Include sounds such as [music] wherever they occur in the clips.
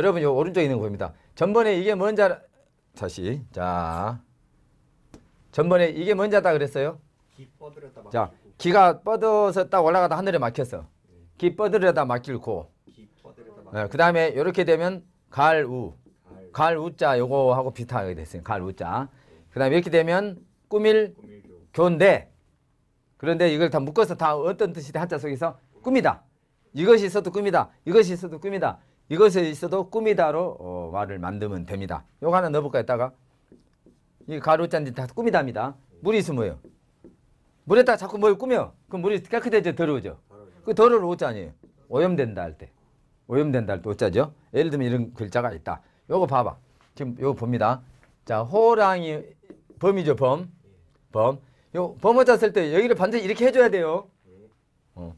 여러분 요 오른쪽에 있는 거 보입니다. 전번에 이게 뭔지 알아... 다시 자 전번에 이게 뭔지 알다 그랬어요? 자 기가 뻗어서 딱 올라가다 하늘에 막혔어. 예. 기 뻗으려다 막힐고 네, 그 다음에 이렇게 되면 갈우 갈우자 요거하고 비슷하게 됐어요. 갈우자 예. 그 다음에 이렇게 되면 꾸밀 교인데 그런데 이걸 다 묶어서 다 어떤 뜻이 한자 속에서 꿈이다. 이것이 있어도 꿈이다. 이것이 있어도 꿈이다. 이것에 있어도 꿈이다로 어, 말을 만들면 됩니다. 요거 하나 넣어볼까요? 다가이 가루잔지 다 꿈이다입니다. 물이 있으면 뭐예요? 물에다 자꾸 뭘 꾸며. 그럼 물이 깨끗해져 들어오죠. 그 더러울 오자니에요 오염된다 할 때. 오염된다 할 때 오자죠. 예를 들면 이런 글자가 있다. 요거 봐봐. 지금 요거 봅니다. 자, 호랑이 범이죠, 범. 범. 요 범어자 쓸 때 여기를 반드시 이렇게 해줘야 돼요. 어.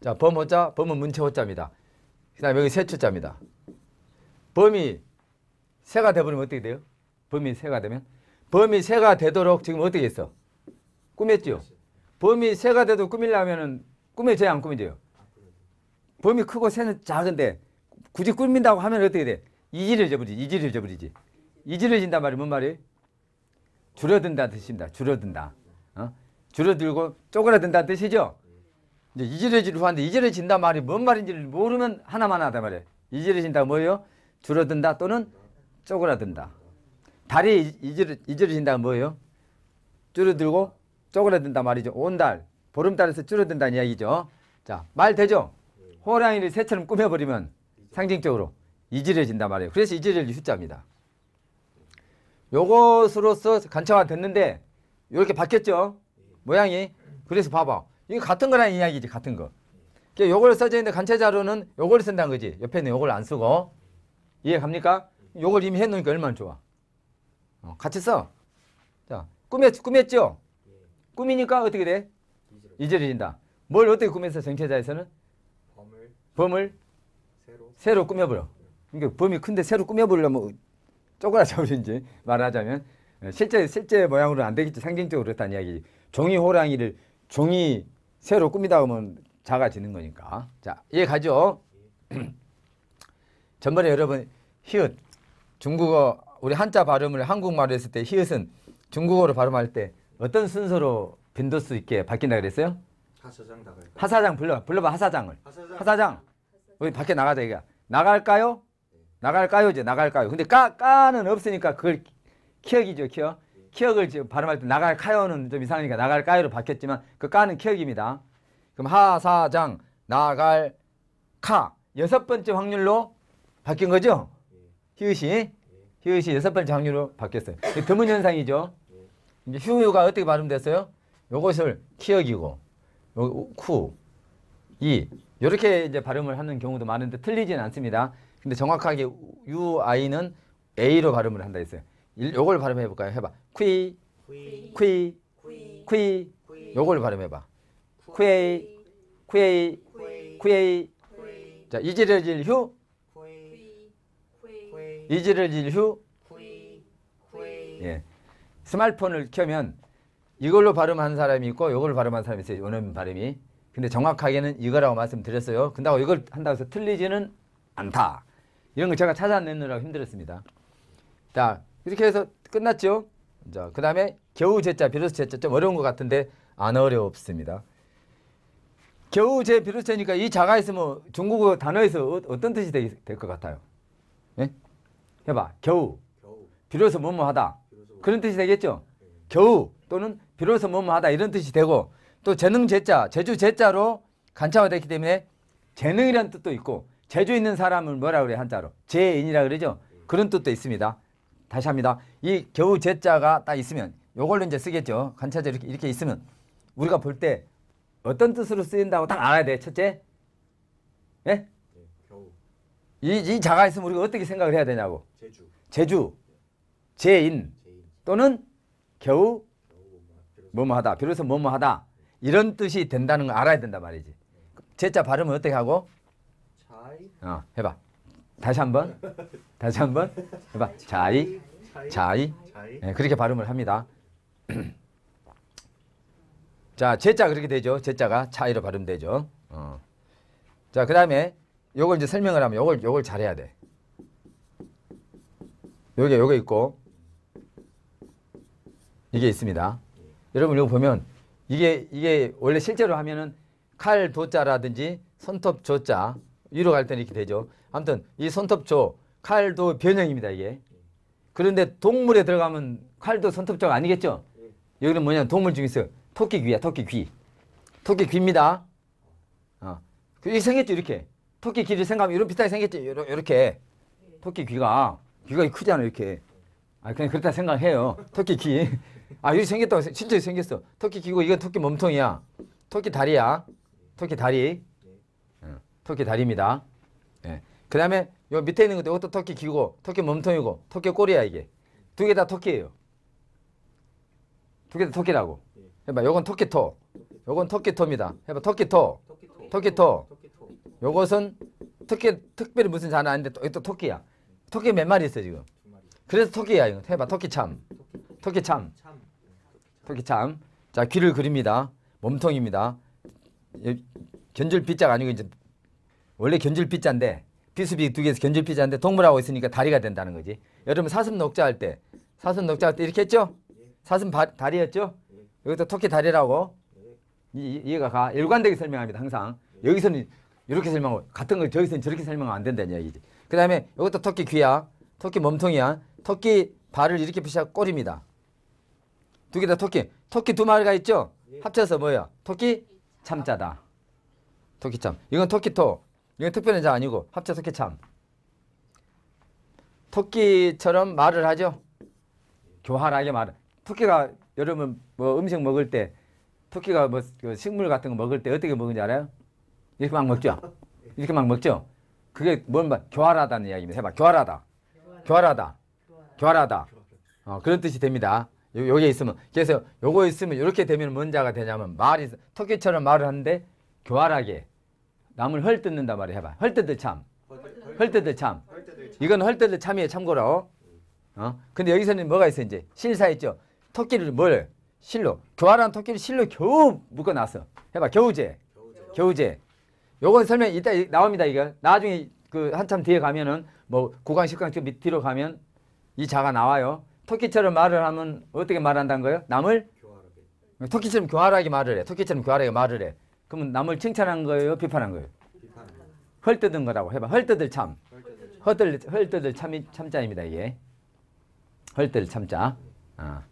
자, 범어자, 범은 문체 호자입니다. 그 다음에 여기 세초자입니다. 범위 세가 돼버리면 어떻게 돼요? 범위 세가 되면? 범위 세가 되도록 지금 어떻게 했어? 꾸몄죠? 범위 세가 돼도 꾸밀려면은 꾸며져야 안 꾸며져요? 범위 크고 새는 작은데 굳이 꾸민다고 하면 어떻게 돼? 이질을 저버리지. 이질을 저버리지. 이질을 진단 말이 뭔말이줄어든다 뜻입니다. 줄어든다. 어? 줄어들고 쪼그라든다 뜻이죠? 이제 이질해질 후한데 이질해진다 말이 뭔 말인지를 모르면 하나만 하단 말이에요. 이질해진다 뭐예요? 줄어든다 또는 쪼그라든다. 달이 이질, 이질해진다 뭐예요? 줄어들고 쪼그라든다 말이죠. 온달, 보름달에서 줄어든다는 이야기죠. 자, 말 되죠? 호랑이를 새처럼 꾸며버리면 상징적으로 이질해진다 말이에요. 그래서 이질을 휴자입니다. 요것으로서 간청가 됐는데 이렇게 바뀌었죠? 모양이. 그래서 봐봐. 이거 같은 거란 이야기지 같은 거. 그러니까 요걸 써져 있는데 간체 자료는 요걸 쓴다는 거지. 옆에 는 요걸 안 쓰고 이해 갑니까? 요걸 이미 해놓으니까 얼마나 좋아. 어, 같이 써. 자 꾸몄 꾸몄죠. 꾸미니까 어떻게 돼? 이질해진다. 뭘 어떻게 꾸며서 정체자에서는 범을, 범을 새로, 새로 꾸며버려. 그러니까 범이 큰데 새로 꾸며버리려면 쪼그라져버린지 말하자면 실제 실제 모양으로는 안 되겠지 상징적으로 그렇다는 이야기지. 종이 호랑이를 종이 새로 꾸미다 보면 작아지는 거니까. 자, 이해 가죠? [clears throat] 전번에 여러분 히읗 중국어 우리 한자 발음을 한국말로 했을 때 히읗은 중국어로 발음할 때 어떤 순서로 빈도수 있게 바뀐다 그랬어요? 하사장 나갈까요? 하사장 불러 불러봐 하사장을 하사장, 하사장. 우리 밖에 나가자 얘가 나갈까요? 나갈까요 이제 나갈까요 근데 까 까는 없으니까 그걸 키역이죠 키역 키역을 지금 발음할 때 나갈 카요는 좀 이상하니까 나갈 까요로 바뀌었지만 그 까는 키역입니다. 그럼 하사장 나갈 카 여섯 번째 확률로 바뀐 거죠? 히읗이 예. 히읗이 예. 여섯 번째 확률로 바뀌었어요. 드문 현상이죠. 예. 이제 휴유가 어떻게 발음됐어요? 요것을 키역이고 쿠, 이 이렇게 이제 발음을 하는 경우도 많은데 틀리진 않습니다. 근데 정확하게 UI는 A로 발음을 한다 했어요. 요걸 발음해 볼까요? 해봐. 퀴, 퀴, 퀴, 요걸 발음해 봐. 퀴, 퀴, 퀴. 자, 이지를 질휴. 이지를 질휴. 예. 스마트폰을 켜면 이걸로 발음한 사람이 있고 이걸 발음한 사람이 있어요. 오는 발음이. 근데 정확하게는 이거라고 말씀드렸어요. 근다 이걸 한다고 해서 틀리지는 않다. 이런 걸 제가 찾아내느라고 힘들었습니다. 자, 이렇게 해서 끝났죠. 자, 그 다음에 겨우 제자, 비로소 제자 좀 어려운 것 같은데 안 어렵습니다. 겨우 제 비로소 제니까 이 자가 있으면 중국어 단어에서 어, 어떤 뜻이 될 것 같아요? 예? 해봐. 겨우. 겨우. 비로소 뭐뭐 하다. 그런 뜻이 되겠죠? 네. 겨우 또는 비로소 뭐뭐 하다 이런 뜻이 되고 또 재능 제자, 제주 제자로 간차화됐기 때문에 재능이라 뜻도 있고 제주 있는 사람을 뭐라 그래 한자로? 재인이라 그러죠? 네. 그런 뜻도 있습니다. 다시 합니다. 이 겨우 제자가 딱 있으면 요걸로 이제 쓰겠죠. 간차제 이렇게, 이렇게 있으면 우리가 볼 때 어떤 뜻으로 쓰인다고 딱 알아야 돼. 첫째, 예? 네, 이, 이 자가 있으면 우리가 어떻게 생각을 해야 되냐고. 제주. 제주. 제인. 제인. 또는 겨우 뭐뭐하다. 비로소 뭐뭐하다. 이런 뜻이 된다는 걸 알아야 된다 말이지. 제자 발음은 어떻게 하고? 어, 해봐. 다시 한번 다시 한번 해봐 자이 자이 네, 그렇게 발음을 합니다 [clears throat] 자 제자 그렇게 되죠 제자가 차이로 발음되죠 어. 자그 다음에 요걸 이제 설명을 하면 요걸 요걸 잘해야 돼 요게 요게 있고 이게 있습니다 여러분 이거 보면 이게 이게 원래 실제로 하면은 칼 도자라든지 손톱 조자 위로 갈 때는 이렇게 되죠. 아무튼 이손톱조 칼도 변형입니다 이게. 그런데 동물에 들어가면 칼도 손톱조가 아니겠죠? 여기는 뭐냐면 동물 중에서 토끼 귀야 토끼 귀. 토끼 귀입니다. 어. 그 이렇게 생겼죠 이렇게. 토끼 귀를 생각하면 이런 비슷하게 생겼죠 이렇게. 토끼 귀가 귀가 크잖아 이렇게. 아 그냥 그렇다 생각해요. 토끼 귀. 아 이렇게 생겼다고 진짜 이렇게 생겼어. 토끼 귀고 이건 토끼 몸통이야. 토끼 다리야. 토끼 다리. 토끼 다리입니다. 예. 그 다음에 요 밑에 있는 것도 이것도 터키 기고 토끼 몸통이고 토끼 꼬리야 이게. 두 개 다토끼예요두 개 다토끼라고 해봐 요건 토끼 토. 요건 토끼 토입니다. 해봐 토끼 토. 토끼 토. 요것은 터키 특별히 무슨 자는 아닌데 또, 또 터키야. 터키 몇 마리 있어 지금? 그래서 토끼야 이거. 해봐 터키 참. 토끼 참. 토끼 참. 자 귀를 그립니다. 몸통입니다. 견줄 빗자가 아니고 이제 원래 견줄피자인데 비수비 두 개에서 견줄피자인데 동물하고 있으니까 다리가 된다는 거지. 여러분 사슴 녹자 할 때 사슴 녹자 할 때 이렇게 했죠? 사슴 바, 다리였죠? 여기서 토끼 다리라고 이, 이해가 가. 일관되게 설명합니다. 항상 여기서는 이렇게 설명하고 같은 걸 저기서는 저렇게 설명하면 안 된다는 얘기지. 그 다음에 이것도 토끼 귀야. 토끼 몸통이야. 토끼 발을 이렇게 표시하 꼬리입니다. 두 개 다 토끼. 토끼 두 마리가 있죠? 합쳐서 뭐야? 토끼 참자다. 토끼 참. 이건 토끼 토. 이건 특별한 아니고 합쳐서 개참. 토끼처럼 말을 하죠. 교활하게 말. 토끼가 여러분 뭐 음식 먹을 때 토끼가 뭐 그 식물 같은 거 먹을 때 어떻게 먹는지 알아요? 이렇게 막 먹죠. 이렇게 막 먹죠. 그게 뭔 말? 교활하다는 이야기입니다. 해봐. 교활하다. 교활하다. 교활하다. 어, 그런 뜻이 됩니다. 요, 요게 있으면 그래서 요거 있으면 이렇게 되면 뭔 자가 되냐면 말이 토끼처럼 말을 하는데 교활하게 남을 헐뜯는다 말이야 해봐. 헐뜯을 참. 헐뜯을 참. 이건 헐뜯을 참이에요 참고로. 어? 근데 여기서는 뭐가 있어 이제 실사 있죠. 토끼를 뭘 실로 교활한 토끼를 실로 겨우 묶어놨어. 해봐 겨우제. 겨우제. 요건 설명 이따 나옵니다 이거. 나중에 그 한참 뒤에 가면은 뭐 9강 1강쪽 밑으로 가면 이 자가 나와요. 토끼처럼 말을 하면 어떻게 말한다는 거예요? 남을 토끼처럼 교활하게 말을 해. 토끼처럼 교활하게 말을 해. 그러면 남을 칭찬한 거예요? 비판한 거예요? 헐뜯은 거라고 해봐. 헐뜯을 참. 헐뜯을, 헐뜯을 참, 참자입니다. 이게. 헐뜯을 참자. 아.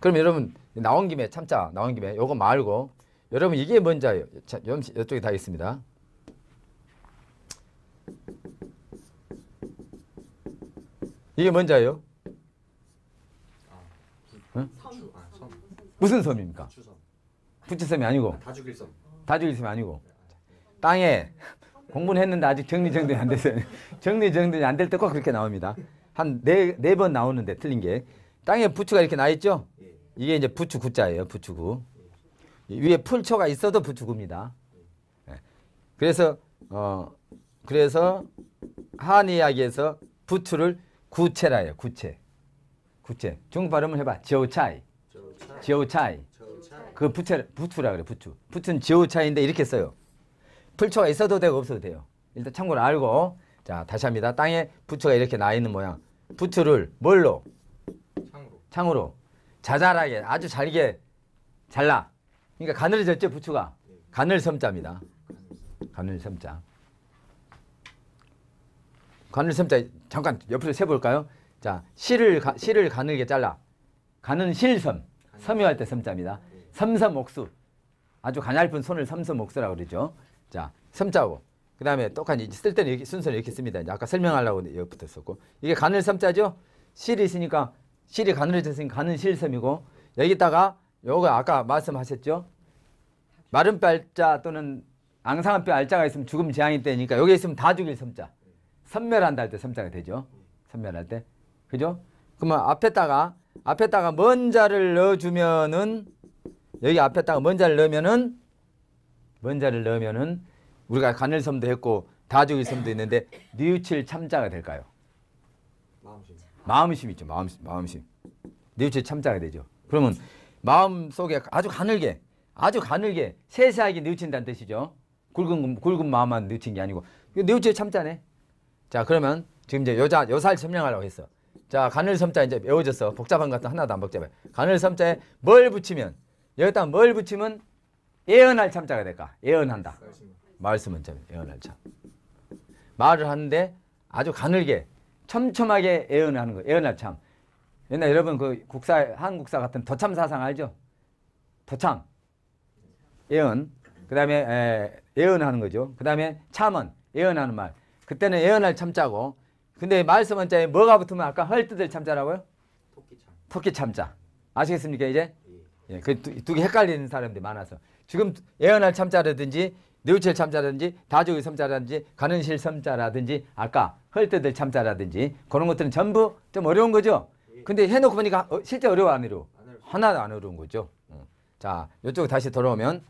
그럼 여러분 나온 김에 참자 나온 김에 요거 말고 여러분 이게 뭔지 이쪽에 다 있습니다. 이게 뭔지 아요? 응? 아, 아, 무슨 섬입니까? 부추섬. 이 아니고. 아, 다주길섬. 다 죽일 셈이 아니고 땅에 공부는 했는데 아직 정리정돈이 안 돼서 [laughs] 정리정돈이 안 될 때 꼭 그렇게 나옵니다. 한 네 네 번 나오는데 틀린 게 땅에 부추가 이렇게 나 있죠? 이게 이제 부추구자예요. 부추구 위에 풀초가 있어도 부추구입니다. 예. 그래서 어 그래서 한의학에서 부추를 구체라 해요. 구체 구체 중국 발음을 해봐. 지오차이 지오차이 그 부채, 부투라 그래 부투. 부투는 지우차인데 이렇게 써요. 풀초가 있어도 되고 없어도 돼요. 일단 참고로 알고 자 다시 합니다. 땅에 부처가 이렇게 나 있는 모양. 부처를 뭘로? 창으로. 창으로. 자잘하게 아주 잘게 잘라. 그러니까 가늘어졌죠 부처가. 가늘 섬자입니다. 가늘 섬자. 가늘 섬자 잠깐 옆으로 세볼까요? 자 실을 가, 실을 가늘게 잘라. 가는 실섬. 섬유할 때 섬자입니다. 삼삼옥수. 아주 가냘픈 손을 삼삼옥수라고 그러죠. 자, 삼자고. 그 다음에 똑같이 쓸 때는 이렇게 순서를 이렇게 씁니다. 아까 설명하려고 여기부터 썼고. 이게 가늘 삼자죠. 실이 있으니까 실이 가늘어져 있으니까 가은 실섬이고 여기다가 요거 아까 말씀하셨죠. 마른 뼈자 또는 앙상한 뼈 알자가 있으면 죽음 재앙이 되니까 여기 있으면 다 죽일 섬자. 섬멸한다 할때 섬자가 되죠. 섬멸할 때. 그죠? 그러면 앞에다가 앞에다가 먼 자를 넣어주면은 여기 앞에다가 먼자를 넣으면은 먼자를 넣으면은 우리가 간을섬도 했고 다중이섬도 있는데 뉘우칠 참자가 될까요? 마음심. 마음심 있죠. 마음심. 마음심. 뉘우칠 참자가 되죠. 그러면 마음 속에 아주 가늘게 아주 가늘게 세세하게 뉘우친다는 뜻이죠. 굵은 굵은 마음만 뉘우친 게 아니고 뉘우칠 참자네. 자 그러면 지금 이제 여자 여살 설명하라고 했어. 자 가늘 섬자 이제 외워졌어. 복잡한 것도 하나도 안 복잡해. 가늘 섬자에 뭘 붙이면 여기다 뭘 붙이면 예언할 참자가 될까? 예언한다. 말씀은 참 예언할 참. 말을 하는데 아주 가늘게 촘촘하게 예언을 하는 거. 예언할 참. 옛날 여러분 그 국사 한국사 같은 도참 사상 알죠? 도참. 예언. 그다음에 예언하는 거죠. 그다음에 참은 예언하는 말. 그때는 예언할 참자고. 근데 말씀은 자에 뭐가 붙으면 아까 헐뜯을 참자라고요? 토끼 참. 토끼 참자. 아시겠습니까 이제? 예, 그두 개 헷갈리는 사람들이 많아서 지금 예언할 참자라든지 뇌우칠 참자라든지 다조의 참자라든지 가는실 참자라든지 아까 헐뜯을 참자라든지 그런 것들은 전부 좀 어려운 거죠. 예. 근데 해놓고 보니까 어, 실제 어려워 안 어려워? 하나도 안 어려운 거죠. 어. 자, 이쪽 다시 돌아오면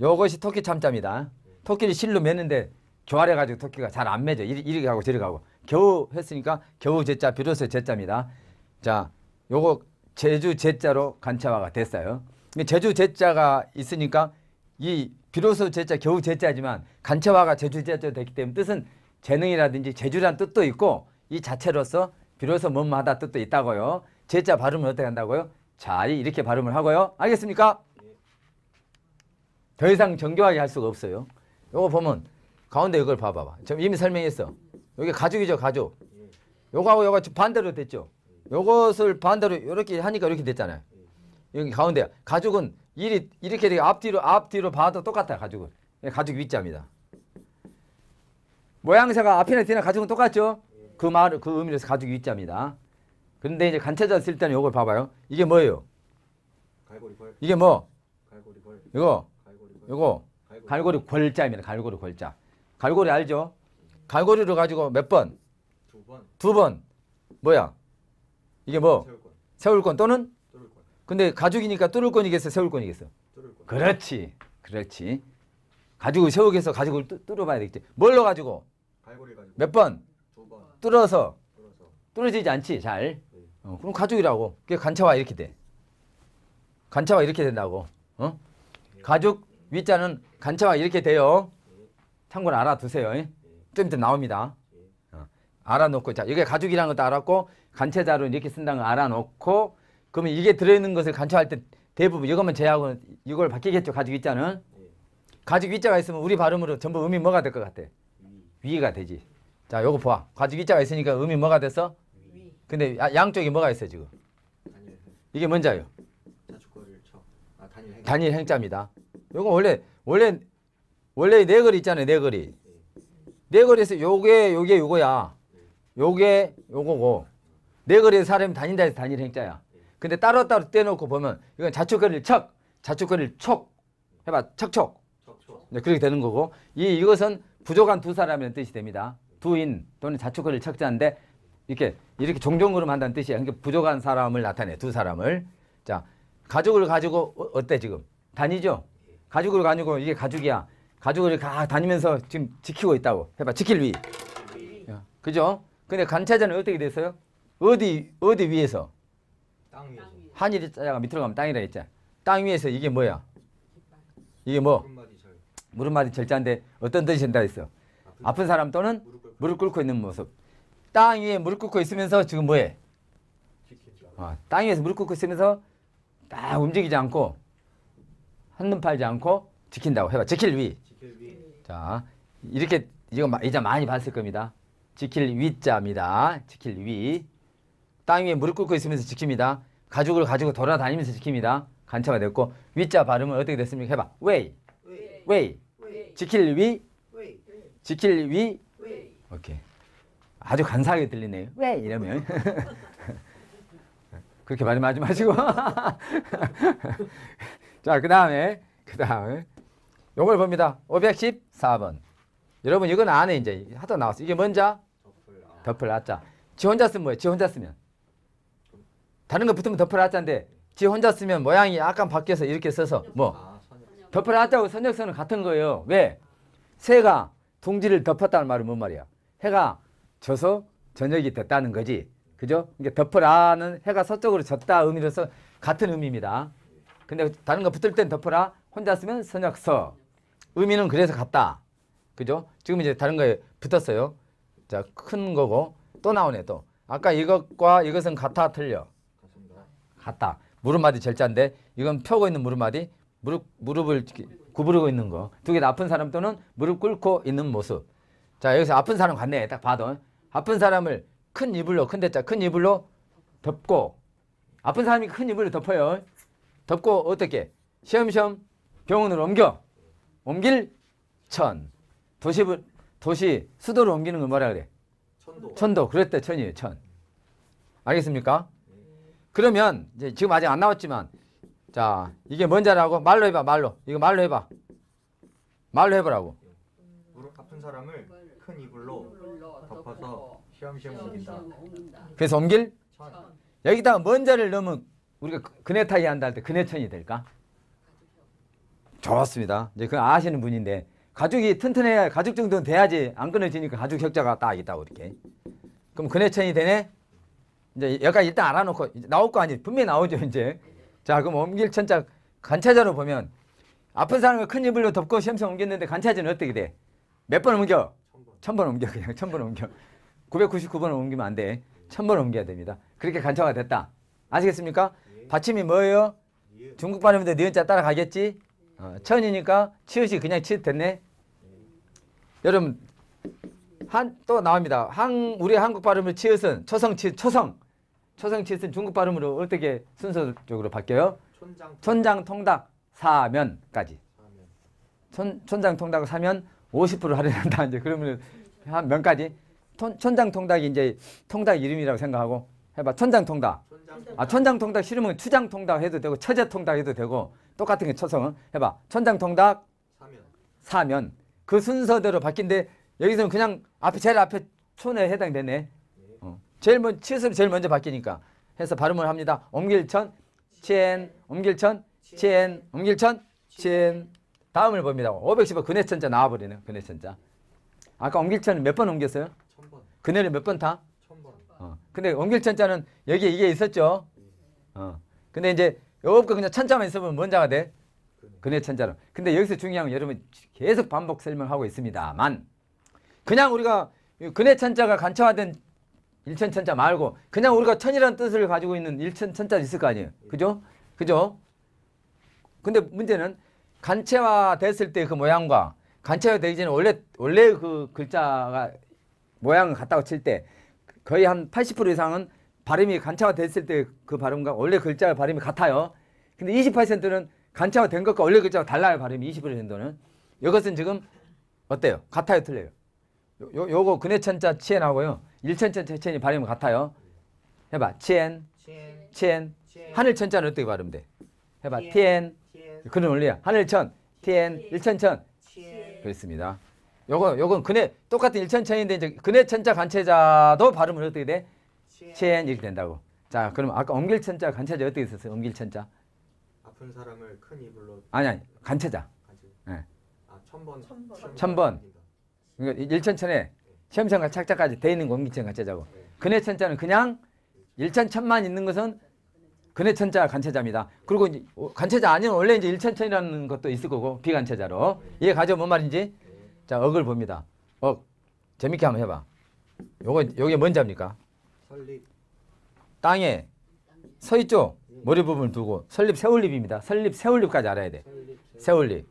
요것이 토끼 참자입니다. 예. 토끼를 실로 맸는데 교활해가지고 토끼가 잘 안 맺어. 이렇게리 가고 저리 가고. 겨우 했으니까 겨우 제자 비로소 제자입니다. 자, 요거 제주 제자로 간차화가 됐어요. 제주 제자가 있으니까 이 비로소 제자 겨우 제자지만 간차화가 제주 제자로 됐기 때문에 뜻은 재능이라든지 재주란 뜻도 있고 이 자체로서 비로소 뭐마다 뜻도 있다고요. 제자 발음을 어떻게 한다고요? 자 이렇게 발음을 하고요. 알겠습니까? 더 이상 정교하게 할 수가 없어요. 요거 보면 가운데 이걸 봐봐봐. 지금 이미 설명했어. 여기 가죽이죠 가죽. 요거하고 요거 반대로 됐죠. 요것을 반대로 이렇게 하니까 이렇게 됐잖아요. 여기 가운데 가죽은 일이 이렇게 되게 앞뒤로 앞뒤로 봐도 똑같아 가죽은 예, 가죽 위자입니다. 모양새가 앞이나 뒤나 가죽은 똑같죠. 그 말을 그 의미로서 가죽 위자입니다. 근데 이제 간체자 쓸 때는 요걸 봐봐요. 이게 뭐예요? 갈고리벌. 이게 뭐? 갈고리벌. 이거. 갈고리벌. 이거. 갈고리 골자입니다. 갈고리 골자. 갈고리 알죠? 갈고리를 가지고 몇 번? 두 번. 두 번. 뭐야? 이게 뭐? 세울권 또는? 근데 가죽이니까 뚫을 건이겠어 세울 건이겠어? 그렇지. 그렇지. 가지고 세우기에서 가지을 뚫어봐야 되겠지. 뭘로 가지고? 가지고. 몇 번? 번. 뚫어서. 뚫어서. 뚫어지지 않지, 잘. 네. 어, 그럼 가죽이라고. 그게 간차와 이렇게 돼. 간차와 이렇게 된다고. 어? 네. 가죽 윗자는 간차와 이렇게 돼요. 네. 참고로 알아두세요. 네. 좀 이따 나옵니다. 알아놓고 자 이게 가죽이라는 것도 알았고 간체자로 이렇게 쓴다는 걸 알아놓고 그러면 이게 들어있는 것을 간척할 때 대부분 이것만 제하고 이걸 바뀌겠죠 가죽 위자는 네. 예. 가죽 위자가 있으면 우리 발음으로 전부 음이 뭐가 될 것 같아 위. 가 되지 자 요거 봐 가죽 위자가 있으니까 음이 뭐가 됐어 근데 양쪽이 뭐가 있어 지금 이게 뭔지알 아, 단 단일 행자입니다 요거 원래 원래 원래 네 거리 있잖아요 네 거리 예. 네 거리에서 요게 요게 요거야 요게 요거고 내 네 거리에 사람이 다닌다 해서 다닐 행자야. 근데 따로따로 떼놓고 보면 이건 좌측거리를 척, 좌측거리를 촉 해봐 척척 네, 그렇게 되는 거고 이 이것은 부족한 두 사람이라는 뜻이 됩니다. 두인 또는 좌측거리를 척자인데 이렇게 이렇게 종종으로 한다는 뜻이야. 그러니까 부족한 사람을 나타내 두 사람을. 자 가죽을 가지고 어, 어때 지금 다니죠? 가죽을 가지고 이게 가죽이야. 가죽을 가 다니면서 지금 지키고 있다고 해봐 지킬 위. 그죠? 근데 관찰자는 어떻게 됐어요? 어디 어디 위에서? 땅 위에서. 한일이 자가 밑으로 가면 땅이라 했잖땅 위에서 이게 뭐야? 이게 뭐? 무릎마디 절자인데 어떤 뜻이 된다 했어? 아픈 사람 또는 무릎 꿇고 있는 모습. 땅 위에 무릎 꿇고 있으면서 지금 뭐해? 어, 땅 위에서 무릎 꿇고 있으면서 딱 움직이지 않고 한눈 팔지 않고 지킨다고 해봐. 지킬 위. 지킬 위. 자 이렇게 이거 이제 많이 봤을 겁니다. 지킬 위자입니다. 지킬 위. 땅 위에 무릎 꿇고 있으면서 지킵니다. 가죽을 가지고 돌아다니면서 지킵니다. 간체가 됐고 위자 발음은 어떻게 됐습니까? 해봐. 웨이. 웨이. 지킬 위. 지킬 위. 오케이. 아주 간사하게 들리네요. 왜 이러면 [laughs] 그렇게 말하지 마시고 [laughs] 자그 다음에 그 다음에 요걸 봅니다. 514번 여러분 이건 안에 이제 하다 나왔어. 이게 뭔자? 덮을 아자. 지 혼자 쓰면 뭐예요? 지 혼자 쓰면. 다른 거 붙으면 덮을 아자인데 지 혼자 쓰면 모양이 약간 바뀌어서 이렇게 써서 뭐 덮을 아자고 선역선은 같은 거예요. 왜? 새가 둥지를 덮었다는 말은 뭔 말이야? 해가 져서 저녁이 됐다는 거지. 그죠? 이게 덮어라는 해가 서쪽으로 졌다 의미로서 같은 의미입니다. 근데 다른 거 붙을 땐 덮어라. 혼자 쓰면 선역서. 의미는 그래서 같다. 그죠? 지금 이제 다른 거에 붙었어요. 자, 큰 거고 또 나오네 또. 아까 이것과 이것은 같아 틀려. 같다 무릎마디 절자인데 이건 펴고 있는 무릎마디 무릎 무릎을 구부리고 있는 거. 두개 아픈 사람 또는 무릎 꿇고 있는 모습. 자, 여기서 아픈 사람 같네. 딱 봐도. 아픈 사람을 큰 이불로 큰 대자 큰 이불로 덮고 아픈 사람이 큰 이불로 덮어요. 덮고 어떻게? 시험시험 병원으로 옮겨. 옮길 천. 도시 도시 수도를 옮기는 건 뭐라 그래? 천도. 천도. 그랬대 천이에요 천. 알겠습니까? 그러면 이제 지금 아직 안 나왔지만 자 이게 뭔지 알고 말로 해봐 말로 이거 말로 해봐 말로 해보라고. 무릎 아픈 사람을 큰 이불로 덮어서 시험시험 옮긴다. 그래서 옮길? 천. 여기다가 먼 자를 넣으면 우리가 그 그네 타이 한다 할때 그네천이 될까? 좋습니다. 이제 그 아시는 분인데 가죽이 튼튼해야 가죽 정도는 돼야지 안 끊어지니까 가죽 격자가 딱 있다고 이렇게. 그럼 근해천이 되네. 이제 약간 일단 알아놓고 이제 나올 거 아니 에요 분명히 나오죠 이제. 자 그럼 옮길 천자 관찰자로 보면 아픈 사람을 큰 이불로 덮고 시험성 옮겼는데 관찰자는 어떻게 돼? 몇 번 옮겨? 천 번 옮겨 그냥 천 번 옮겨. 999번을 옮기면 안 돼. 천 번 옮겨야 됩니다. 그렇게 관찰가 됐다. 아시겠습니까? 받침이 뭐예요? 중국 발음인데 니은자 따라가겠지? 어, 천이니까 치읓이 그냥 치읓 됐네. 여러분 한 또 나옵니다. 한 우리 한국 발음을 치읓은 초성 치 초성 초성 치읓은 중국 발음으로 어떻게 순서적으로 바뀌어요? 천장 통닭 사면까지. 천, 천장 통닭 사면 50% 할인한다. 이제 그러면 한 면까지 톤, 천장 통닭이 이제 통닭 이름이라고 생각하고 해봐. 천장 통닭. 아 천장 통닭 싫으면 추장 통닭 해도 되고 처제 통닭 해도 되고 똑같은 게 초성은 해봐. 천장통닭 사면. 사면. 그 순서대로 바뀐데 여기서는 그냥 앞에 제일 앞에 촌에 해당되네. 어. 제일 먼 치습이 제일 먼저 바뀌니까 해서 발음을 합니다. 옴길천첸옴길천첸옴길천첸 다음을 봅니다. 510번 근해천자 나와버리네. 근해천자. 아까 옴길천은몇 번 옮겼어요? 그네를 몇 번 타? 어. 근데 옴길천자는 여기 에 이게 있었죠. 어. 근데 이제 없고 그냥 천자만 있으면 뭔자가 돼? 근의 천자로. 근데 여기서 중요한 건 여러분 계속 반복 설명하고 있습니다만 그냥 우리가 근의 천자가 간척화된 일천 천자 말고 그냥 우리가 천이라는 뜻을 가지고 있는 일천 천자 있을 거 아니에요. 예. 그죠? 그죠? 근데 문제는 간체화 됐을 때 그 모양과 간체화 되기 전에 원래 원래 그 글자가 모양을 같다고 칠 때 거의 한 80% 이상은 발음이 간차가 됐을 때 그 발음과 원래 글자 발음이 같아요. 근데 2 8는 간차가 된 것과 원래 글자가 달라요. 발음이 20%는. 이것은 지금 어때요? 같아요, 틀려요? 요, 요, 거 근해천자 치엔하고요. 일천자 치엔이 발음이 같아요. 해봐. 치엔, 치엔. 하늘천자는 어떻게 발음돼? 해봐. 티엔. 그런 원리야. 하늘천, 티엔, 일천천. 그렇습니다. 요거, 요건 근해, 똑같은 일천천인데, 이제 근해천자, 간체자도 발음을 어떻게 돼? 시 이렇게 된다고. 자, 그럼 아까 엄길천자 간체자 어떻게 있었어요? 엄길천자. 아픈 사람을 큰 이불로 아니 아니 간체자. 예. 아, 천번 천번. 천번. 그러니까 일천천에 시험천과 착자까지 돼 있는 엄길천 간체자고. 네. 근해천자는 그냥 일천천만 있는 것은 근해천자 간체자입니다. 그리고 이제 간체자 어, 아닌 원래 이제 일천천이라는 것도 있을 거고 비간체자로 네. 이해 가죠? 뭔 말인지? 네. 자, 억을 봅니다. 억 재밌게 한번 해봐. 요거 요게 뭔 자입니까? 설립. 땅에 서 있죠? 예. 머리 부분 을 두고 설립 세울립입니다. 설립 세울립까지 알아야 돼. 세울립.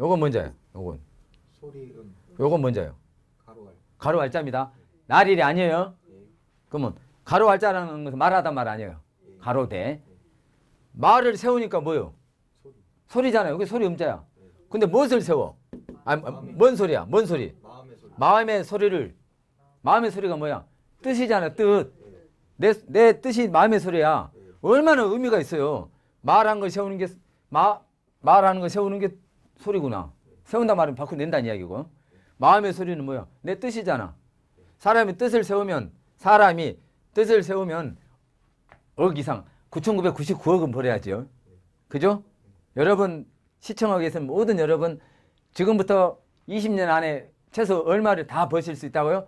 요건 뭔저요? 요건. 요건 뭔저요? 가로 알자입니다. 날일이 아니에요. 예. 그러면 가로 알자라는 것은 말하다 말 아니에요. 예. 가로대. 말을 세우니까 뭐요? 소리잖아요. 여기 소리 음자야. 근데 무엇을 세워? 아, 아 뭔 소리야? 뭔 소리? 마음의, 소리? 마음의 소리를 마음의 소리가 뭐야? 뜻이잖아, 뜻. 내, 내 뜻이 마음의 소리야. 얼마나 의미가 있어요. 말한 걸 세우는 게, 마, 말하는 걸 세우는 게 소리구나. 세운다 말은 바꾸 낸다는 이야기고. 마음의 소리는 뭐야? 내 뜻이잖아. 사람이 뜻을 세우면, 사람이 뜻을 세우면 억 이상, 9,999억은 벌어야죠. 그죠? 여러분, 시청하고 계신 모든 여러분, 지금부터 20년 안에 최소 얼마를 다 버실 수 있다고요?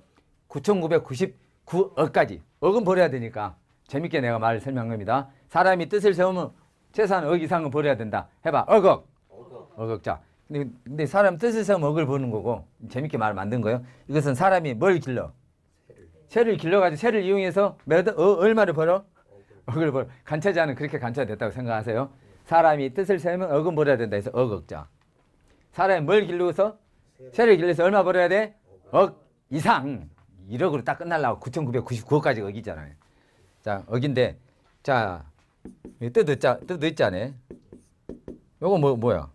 9 9 9 9억 구 억까지 억은 버려야 되니까 재밌게 내가 말을 설명한 겁니다. 사람이 뜻을 세우면 최소한 억 이상은 버려야 된다. 해봐 억억 억억자. 근데, 근데 사람 뜻을 세우면 억을 버는 거고 재밌게 말을 만든 거예요. 이것은 사람이 뭘 길러? 새를 길러가지고 새를 이용해서 몇, 어, 얼마를 벌어? 억을 벌어. 간차자는 그렇게 간차됐다고 생각하세요. 사람이 뜻을 세우면 억은 버려야 된다 해서 억억자. 사람이 뭘 길러서? 새를 길러서 얼마 벌어야 돼? 억 이상. 1억으로 딱 끝날라고 9,999억까지 어기잖아요. 자, 어긴데 자, 뜯어자뜯어자네 요거 뭐, 뭐야?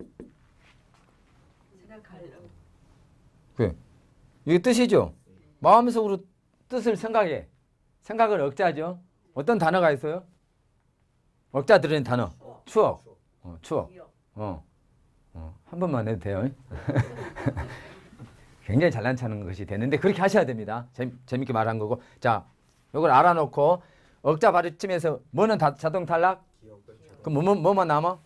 그, 이게 뜻이죠? 마음속으로 뜻을 생각해. 생각을 억자죠? 어떤 단어가 있어요? 억자 들은 단어. 추억. 추억. 어, 추억. 어. 어. 한 번만 해도 돼요. [laughs] 굉장히 잘난 차는 것이 되는데 그렇게 하셔야 됩니다. 재미, 재밌게 말한 거고 자 이걸 알아놓고 억자 바리침에서 뭐는 다, 자동 탈락? 그럼 뭐, 뭐, 만 남아?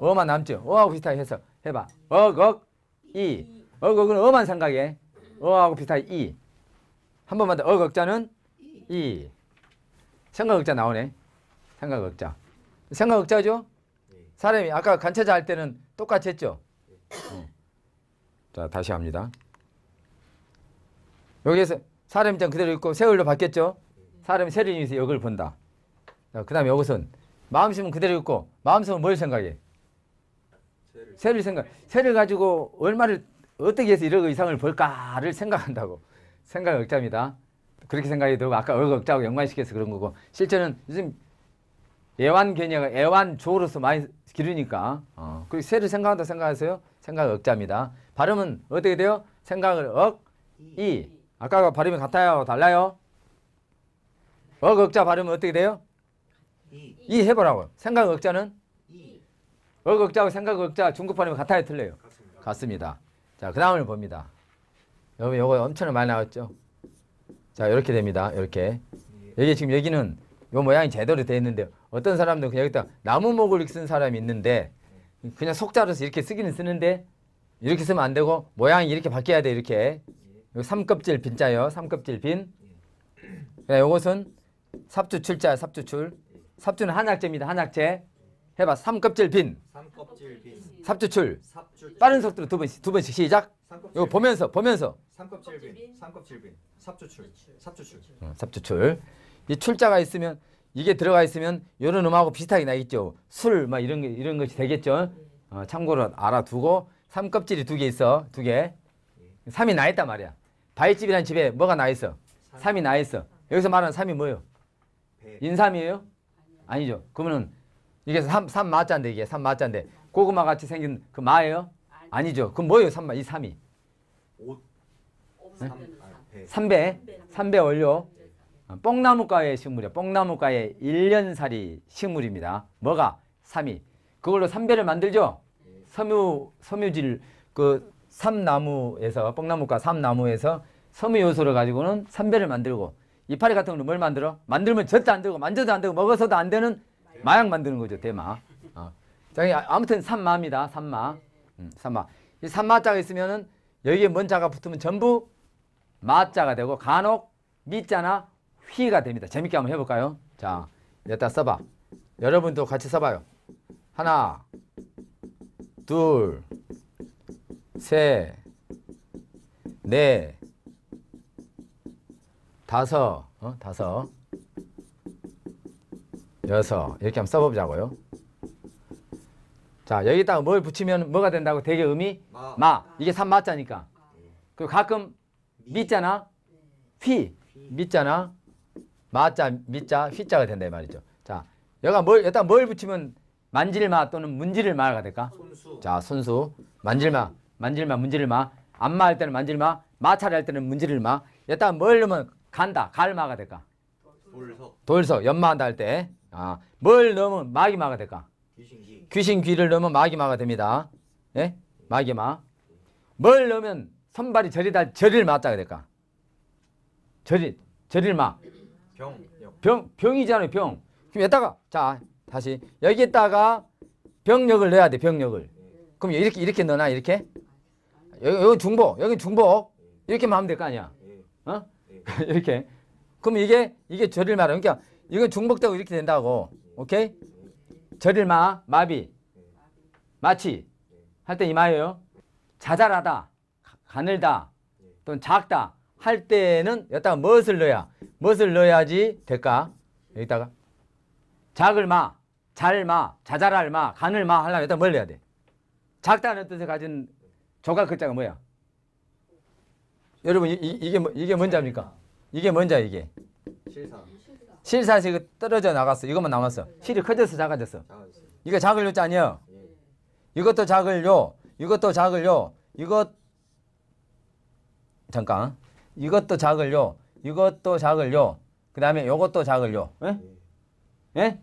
어만 남죠. 어하고 비슷하게 해서 해봐. 억, 억, 이. 억, 억은 어만 생각해. 어하고 비슷하게 이. 한 번만 더. 억, 억자는 이. 생각 억자 나오네. 생각 억자. 생각 억자죠? 사람이 아까 간체자 할 때는 똑같이 했죠? 네. 자, 다시 합니다. 여기에서 사람 입장 그대로 읽고 세월로 바뀌었죠. 사람이 세를 위해서 역을 본다. 그 다음에 여기선 마음심은 그대로 있고 마음속은 뭘 생각해? 세를 생각. 세를 가지고 얼마를 어떻게 해서 1억 이상을 벌까를 생각한다고. 생각 억자입니다. 그렇게 생각해도 아까 억 억자하고 연관시켜서 그런 거고 실제는 요즘 애완견이 애완조로서 많이 기르니까 어. 그리고 새를 생각한다 생각하세요? 생각 억자입니다. 발음은 어떻게 돼요? 생각을 억, 이. 아까가 발음이 같아요? 달라요? 어극자 그 발음은 어떻게 돼요? 이, 이해보라고 생각 억자는 이. 어자하 그 생각 억자 중국 발음이 같아요? 틀려요? 같습니다. 같습니다. 자, 그 다음을 봅니다. 여러분 요거 엄청 많이 나왔죠? 자, 이렇게 됩니다. 이렇게. 예. 여기 지금 여기는 요 모양이 제대로 돼 있는데 어떤 사람들 그냥 여기다 나무목을 쓴 사람이 있는데 그냥 속자로서 이렇게 쓰기는 쓰는데 이렇게 쓰면 안 되고 모양이 이렇게 바뀌어야 돼 이렇게 요 삼껍질 빈자요. 삼껍질 빈. 그래, 요것은 삽주출자 삽주출. 삽주는 한약재입니다. 한약재. 해봐. 삼껍질 빈. 삼껍질 빈. 삽주출. 삽주출. 빠른 속도로 두 번씩 두 번씩 시작. 삼거 보면서 보면서. 삼껍질 빈. 삼껍질 빈. 삽주출. 삽주출. 어, 삽주출. 이 출자가 있으면 이게 들어가 있으면 이런 음하고 비슷하게 나겠죠. 술막 뭐 이런 이런 것이 되겠죠. 어, 참고로 알아두고 삼껍질이 두 개 있어. 두 개. 삼이나 있단 말이야. 바위집이라는 집에 뭐가 나 있어? 삼이 나 있어. 여기서 말하는 삼이 뭐예요? 인삼이에요? 아니죠. 그러면은 이게 삼, 삼 마자인데 이게 삼 마자인데 고구마 같이 생긴 그 마예요? 아니죠. 그럼 뭐예요? 삼마 이 삼이. 삼배. 삼배 원료. 어, 뽕나무과의 식물이야. 뽕나무과의 일년살이 식물입니다. 뭐가? 삼이. 그걸로 삼배를 만들죠? 예. 섬유 섬유질 그 삼나무에서 뽕나무과 삼나무에서 섬유 요소를 가지고는 삼배를 만들고 이파리 같은 거는 뭘 만들어? 만들면 절대 안 되고 만져도 안 되고 먹어서도 안 되는 마약 만드는 거죠 대마. 어. 아무튼 산마입니다. 산마. 음, 산마. 이 산마자가 있으면은 여기에 먼 자가 붙으면 전부 마자가 되고 간혹 미자나 휘가 됩니다. 재밌게 한번 해볼까요? 자, 여기다 써봐. 여러분도 같이 써봐요. 하나, 둘, 셋넷 네, 다섯, 어? 다섯, 여섯 이렇게 한번 써보자고요. 자 여기다가 뭘 붙이면 뭐가 된다고 대개 음이 마, 마. 이게 삼마자니까. 그리고 가끔 미자나 휘 미자나 마자 미자 휘자가 된다 이 말이죠. 자 여기가 뭘 여기다 뭘 붙이면 만질마 또는 문질마가 될까? 손수. 자 손수 만질마 만질마 문질마 안마 할 때는 만질마 마찰 할 때는 문질마 여기뭘 넣으면 간다 갈마가 될까? 돌석 돌석 연마한다 할때 아, 뭘 넣으면 마기마가 될까? 귀신귀 귀신귀를 넣으면 마기마가 됩니다 예? 마기마 뭘 넣으면 선발이 절이다 절일 맞다가 될까? 절일 절일마 병, 병 병이잖아요 병 그럼 여기가자 다시 여기에다가 병력을 넣어야 돼 병력을 네. 그럼 이렇게 이렇게 넣나 이렇게 여기, 여기 중복, 여기 중복. 이렇게말 하면 될 거 아니야. 예. 어? 예. [laughs] 이렇게. 그럼 이게, 이게 절일 마라. 그러니까 이건 중복되고 이렇게 된다고. 예. 오케이? 절일 마, 마비. 마치. 할때이 마예요. 자잘하다, 가늘다, 또는 작다. 할 때는 여기다가 무엇을 넣어야? 무엇을 넣어야지 될까? 여기다가. 작을 마, 잘 마, 자잘할 마, 가늘 마 하려면 일단 뭘 해야 돼? 작다는 뜻을 가진 조각 글자가 뭐야? 여러분 이, 게 뭐, 이게 뭔지 압니까? 이게 뭔지 이게? 실사. 실사에서 이거 떨어져 나갔어. 이것만 남았어. 실이 커졌어, 작아졌어. 이거 작을 요자 아니야? 예. 이것도 작을 요. 이것도 작을 요. 이것 잠깐. 이것도 작을 요. 이것도 작을 요. 그다음에 요것도 작을 요. 예? 예?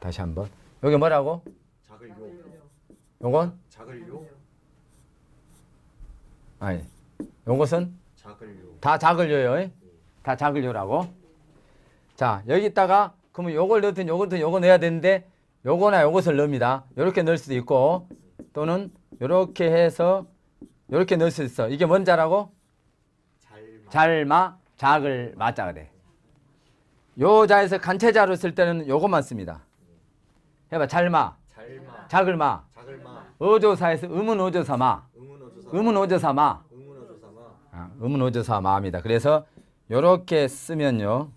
다시 한번. 여기 뭐라고? 작을 요. 요건? 작을 요. 아니, 요것은 자글요. 다 자글요요. 예? 다 자글요라고. 자, 여기다가 그러면 요걸 넣든 요걸 든 요거 넣어야 되는데 요거나 요것을 넣습니다. 요렇게 넣을 수도 있고 또는 요렇게 해서 요렇게 넣을 수 있어. 이게 뭔 자라고? 잘마, 작을 마자가 돼. 요 자에서 간체자로 쓸 때는 요것만 씁니다. 해봐. 잘 잘마. 작을마. 작을마. 어조사에서 음은 어조사마. 음. 의문어조 삼아. 의문어조 삼아입니다. 그래서 이렇게 쓰면요.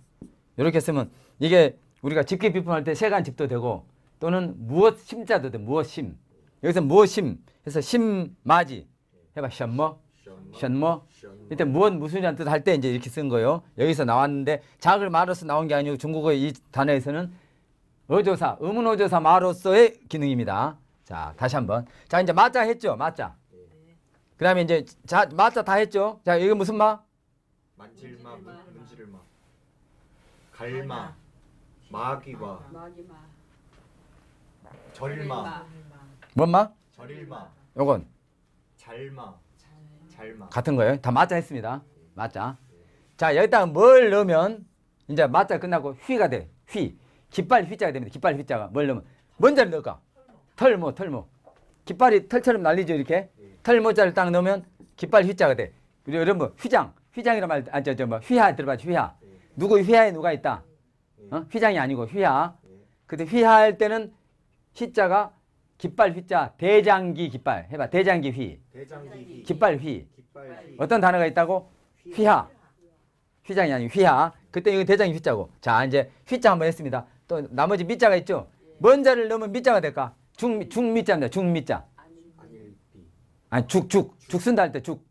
이렇게 쓰면 이게 우리가 집게 비품할 때 세간 집도 되고 또는 무엇 심자도 돼. 무엇 심. 여기서 무엇 심. 해서 심마지. 해봐. 션머. 션머. 이때 무엇 무슨이라는 뜻할때 이제 이렇게 쓴 거예요. 여기서 나왔는데 작을 말로서 나온 게 아니고 중국어 이 단어에서는 어조사, 의문어조사 마로서의 기능입니다. 자, 다시 한번. 자, 이제 맞자 했죠. 맞자. 그 다음에 이제 자, 마자 다 했죠. 자, 이게 무슨 마? 만질마, 문질마, 갈마, 마귀마, 절마. 뭔 마? 절일마. 요건? 잘마. 잘마. 같은 거예요. 다 맞자 했습니다. 맞자. 자, 여기다가 뭘 넣으면 이제 맞자 끝나고 휘가 돼. 휘. 깃발 휘자가 됩니다. 깃발 휘자가. 뭘 넣으면. 뭔 자리 넣을까? 털모, 털모. 깃발이 털처럼 날리죠, 이렇게? 털모자를 딱 넣으면 깃발 휘자가 돼. 우리 여러분 휘장, 휘장이란 말, 아, 저, 저, 뭐, 휘하 들어봤죠, 휘하. 누구 휘하에 누가 있다? 어? 휘장이 아니고 휘하. 그때 휘하할 때는 휘자가 깃발 휘자, 대장기 깃발. 해봐, 대장기 휘. 대장기 깃발 휘. 어떤 단어가 있다고? 휘하. 휘장이 아니고 휘하. 그때 이거 대장기 휘자고. 자, 이제 휘자 한번 했습니다. 또 나머지 밑자가 있죠? 먼자를 넣으면 밑자가 될까? 중, 중밑자입니다. 중밑자. 아니 죽, 죽. 죽 쓴다 할 때 죽.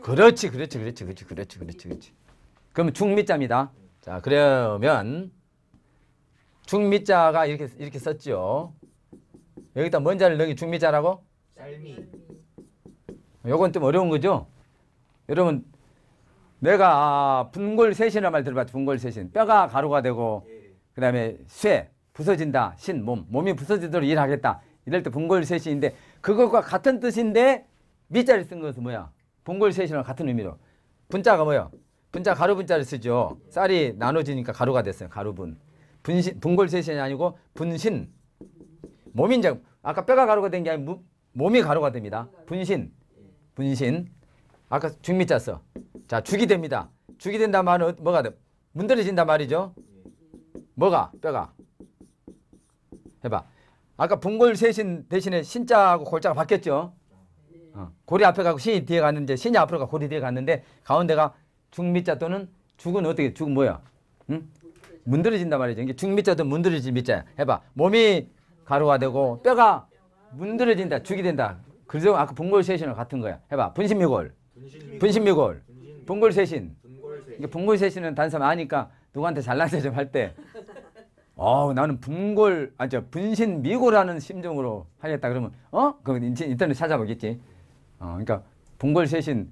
그렇지, 그렇지, 그렇지, 그렇지, 그렇지, 그렇지, 그렇지. 그러면 죽미자입니다. 자, 그러면 죽미자가 이렇게 이렇게 썼죠. 여기다 뭔 자를 넣기 죽미자라고? 쌀미. 요건 좀 어려운 거죠? 여러분 내가 분골세신이라말 들어봤죠. 분골세신. 뼈가 가루가 되고 예. 그 다음에 쇠, 부서진다, 신, 몸. 몸이 부서지도록 일하겠다. 이럴 때 분골세신인데 그것과 같은 뜻인데 밑자를 쓴 것은 뭐야? 봉골셋이랑 같은 의미로. 분자가 뭐예 분자 가루분자를 쓰죠. 쌀이 나눠지니까 가루가 됐어요. 가루분. 분신, 분골셋이 아니고 분신. 몸이 이 아까 뼈가 가루가 된 게 아니고 몸이 가루가 됩니다. 분신. 분신. 아까 죽미자 써. 자, 죽이 됩니다. 죽이 된다 말은 어, 뭐가 돼? 문드러진단 말이죠. 뭐가? 뼈가. 해봐. 아까 분골 세신 대신에 신자하고 골자가 바뀌었죠. 어. 고리 앞에 가고 신이 뒤에 갔는데 신이 앞으로 가 고리 뒤에 갔는데 가운데가 중미자 또는 죽은 어떻게 죽은 뭐야? 응? 문드러진단 말이죠. 이게 중미자도 문드러진 미자야. 해봐. 몸이 가루가 되고 뼈가 문드러진다. 죽이 된다. 그래서 아까 분골세신과 같은 거야. 해봐. 분신미골. 분신미골. 분골세신. 분골세신은 단삼 아니까 누구한테 잘난 체좀할때 어, 나는 분골, 아, 저, 분신 미고라는 심정으로 하겠다 그러면, 어? 그 인터넷 찾아보겠지. 어, 그러니까 분골 쇄신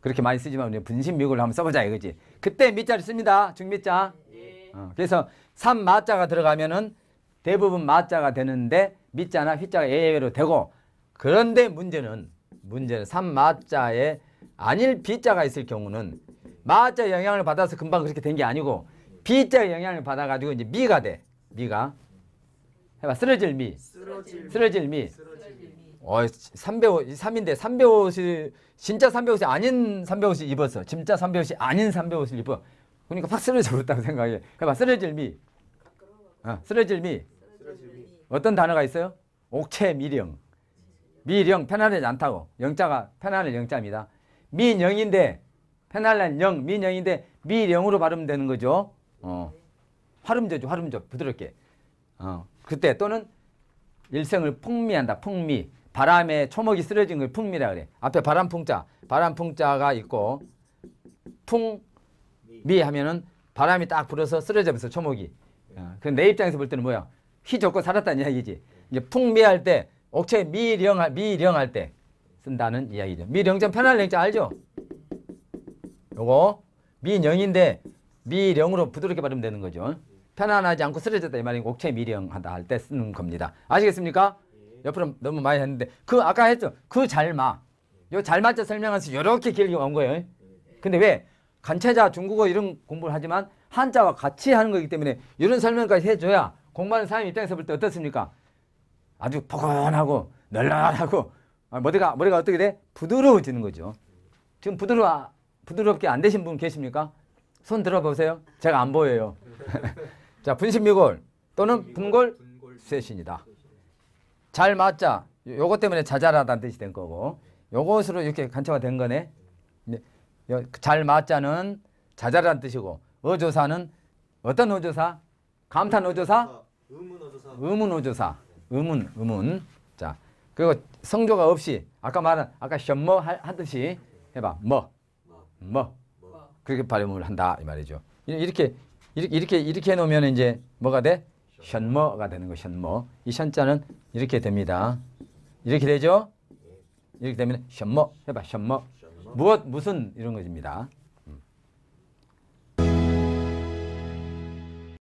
그렇게 많이 쓰지만 분신 미고를 한번 써보자 이거지. 그때 밑자를 씁니다. 중밑자. 예. 어, 그래서 삼마자가 들어가면은 대부분 마자가 되는데 밑자나 휘자가 예외로 되고 그런데 문제는 문제는 삼마자에 아닐 비자가 있을 경우는 마자 영향을 받아서 금방 그렇게 된 게 아니고 B자 영향을 받아가지고 이제 미가 돼. 미가. 해봐. 쓰러질 미. 쓰러질, 미. 쓰러질 미. 어, 3 0 3인데 3 0옷을 진짜 3 0옷이 아닌 3 0옷을 입었어. 진짜 3 0옷이 아닌 3 0옷을 입어. 그러니까 확 쓰러져 버렸다고 생각해. 해봐. 쓰러질 미. 어, 쓰러질 미. 어떤 단어가 있어요? 옥체 미령. 미령 편안하지 않다고. 영자가 편안한 영자입니다. 미령인데 편안한 영, 미령인데 미령으로 발음되는 거죠. 어, 화름제죠. 화름제 부드럽게. 어, 그때 또는 일생을 풍미한다. 풍미. 바람에 초목이 쓰러진 걸 풍미라 그래. 앞에 바람풍자. 바람풍자가 있고 풍미 하면은 바람이 딱 불어서 쓰러져면서 초목이. 어, 그내 입장에서 볼 때는 뭐야? 휘 젖고 살았다는 이야기지. 이제 풍미할 때 옥체 미령 할 미령할 때 쓴다는 이야기죠. 미령전 편할 령자 알죠? 요거 미령인데 미령으로 부드럽게 발음 되는 거죠. 편안하지 않고 쓰러졌다 이 말이 옥체 미령하다 할 때 쓰는 겁니다. 아시겠습니까? 예. 옆으로 너무 많이 했는데 그 아까 했죠. 그 잘마. 요잘마자 설명해서 이렇게 길게 온 거예요. 근데 왜 간체자 중국어 이런 공부를 하지만 한자와 같이 하는 거기 때문에 이런 설명까지 해줘야 공부하는 사람 입장에서 볼 때 어떻습니까? 아주 포근하고 널널하고 아, 머리가 머리가 어떻게 돼? 부드러워지는 거죠. 지금 부드러워 부드럽게 안 되신 분 계십니까? 손 들어보세요. 제가 안 보여요. [laughs] 자, 분신미골 또는 분골 쇄신이다잘 맞자. 요것 때문에 자잘하다는 뜻이 된 거고 요것으로 이렇게 간체가 된 거네. 네. 잘 맞자는 자잘한 뜻이고 어조사는 어떤 어조사? 감탄 어조사? 의문 어조사. 의문 어조사. 의문 의문. 자 그리고 성조가 없이 아까 말한 아까 셔머 하듯이 해봐 뭐 뭐. 그렇게 발음을 한다 이 말이죠. 이렇게 이렇게 이렇게 해놓으면 이제 뭐가 돼? 현모가 되는 거 현모. 이 현자는 이렇게 됩니다. 이렇게 되죠? 이렇게 되면 현모 해봐 현모. 무엇 무슨 이런 것입니다.